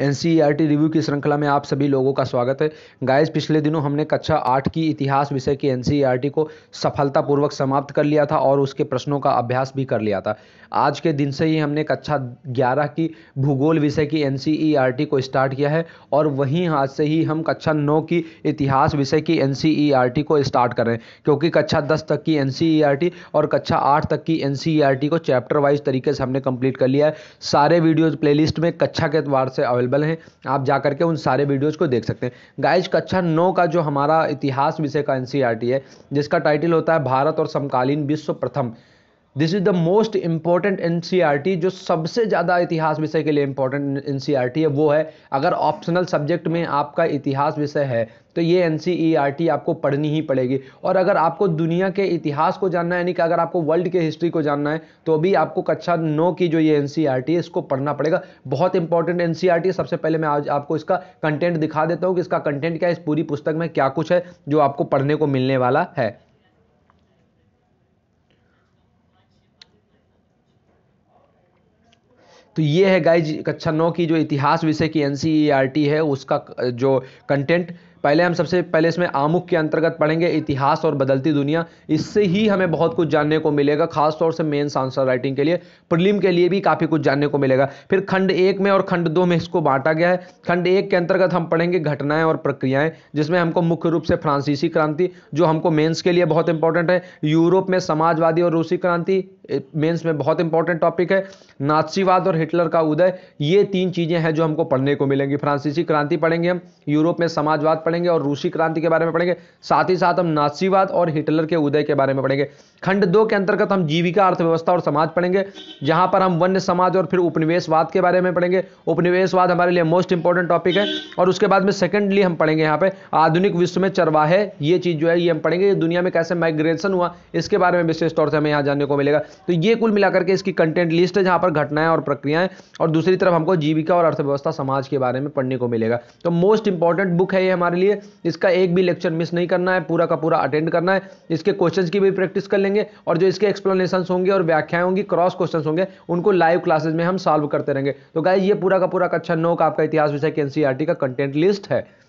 N review की श्रृंखला में आप सभी लोगों का स्वागत है गाइस पिछले दिनों हमने कक्षा आठ की इतिहास विषय की एन को सफलतापूर्वक समाप्त कर लिया था और उसके प्रश्नों का अभ्यास भी कर लिया था आज के दिन से ही हमने कक्षा ग्यारह की भूगोल विषय की एन को स्टार्ट किया है और वहीं आज से ही हम कक्षा नौ की इतिहास विषय की एन को स्टार्ट करें क्योंकि कक्षा दस तक की एन और कक्षा आठ तक की एन को चैप्टर वाइज तरीके से हमने कंप्लीट कर लिया है सारे वीडियोज प्लेलिस्ट में कक्षा के द्वार से अवेलेबल अवेलेबल हैं आप जा करके उन सारे वीडियोज़ को देख सकते हैं गाइज कक्षा नौ का जो हमारा इतिहास विषय का एन e है जिसका टाइटल होता है भारत और समकालीन विश्व प्रथम this is the most important NCERT जो सबसे ज़्यादा इतिहास विषय के लिए इंपॉर्टेंट एनसीईआरटी e है वो है अगर ऑप्शनल सब्जेक्ट में आपका इतिहास विषय है तो ये एनसीईआरटी e आपको पढ़नी ही पड़ेगी और अगर आपको दुनिया के इतिहास को जानना है यानी कि अगर आपको वर्ल्ड के हिस्ट्री को जानना है तो अभी आपको कक्षा नौ की जो ये एनसीईआरटी e है इसको पढ़ना पड़ेगा बहुत इंपॉर्टेंट एनसीईआरटी सबसे पहले मैं आज आपको इसका कंटेंट दिखा देता हूँ कि इसका कंटेंट क्या है इस पूरी पुस्तक में क्या कुछ है जो आपको पढ़ने को मिलने वाला है तो ये है गाइज कक्षा अच्छा नौ की जो इतिहास विषय की एन e e है उसका जो कंटेंट पहले हम सबसे पहले इसमें आमुख के अंतर्गत पढ़ेंगे इतिहास और बदलती दुनिया इससे ही हमें बहुत कुछ जानने को मिलेगा खास तौर से मेन्स आंसर राइटिंग के लिए प्रलिम के लिए भी काफ़ी कुछ जानने को मिलेगा फिर खंड एक में और खंड दो में इसको बांटा गया है खंड एक के अंतर्गत हम पढ़ेंगे घटनाएं और प्रक्रियाएं जिसमें हमको मुख्य रूप से फ्रांसीसी क्रांति जो हमको मेन्स के लिए बहुत इंपॉर्टेंट है यूरोप में समाजवादी और रूसी क्रांति मेन्स में बहुत इंपॉर्टेंट टॉपिक है नाथसीवाद और हिटलर का उदय ये तीन चीज़ें हैं जो हमको पढ़ने को मिलेंगी फ्रांसीसी क्रांति पढ़ेंगे हम यूरोप में समाजवाद पढ़ेंगे और रूसी क्रांति के बारे में पढ़ेंगे साथ ही साथ हम नासीवाद और हिटलर के उदय के बारे में पढ़ेंगे खंड दो के अंतर्गत हम जीविका अर्थव्यवस्था और समाज पढ़ेंगे जहां पर हम वन्य समाज और फिर उपनिवेशवाद के बारे में पढ़ेंगे उपनिवेशवाद हमारे लिए मोस्ट इंपॉर्टेंट टॉपिक है और उसके बाद में सेकेंडली हम पढ़ेंगे यहाँ पे आधुनिक विश्व में चरवाहे ये चीज़ जो है ये हम पढ़ेंगे दुनिया में कैसे माइग्रेशन हुआ इसके बारे में विशेष तौर से हमें यहाँ जानने को मिलेगा तो ये कुल मिलाकर के इसकी कंटेंट लिस्ट है जहाँ पर घटनाएं और प्रक्रियाएं और दूसरी तरफ हमको जीविका और अर्थव्यवस्था समाज के बारे में पढ़ने को मिलेगा तो मोस्ट इंपॉर्टेंट बुक है ये हमारे हमारे लिए इसका एक भी लेक्चर मिस नहीं करना है पूरा का पूरा अटेंड करना है इसके क्वेश्चंस की भी प्रैक्टिस कर लेंगे और जो इसके एक्सप्लेनेशन होंगे और व्याख्याएं होंगी क्रॉस क्वेश्चन होंगे उनको लाइव क्लासेज में हम सॉल्व करते रहेंगे तो गाय ये पूरा का पूरा कक्षा अच्छा नौ का आपका इतिहास विषय के एनसीआरटी e का कंटेंट लिस्ट है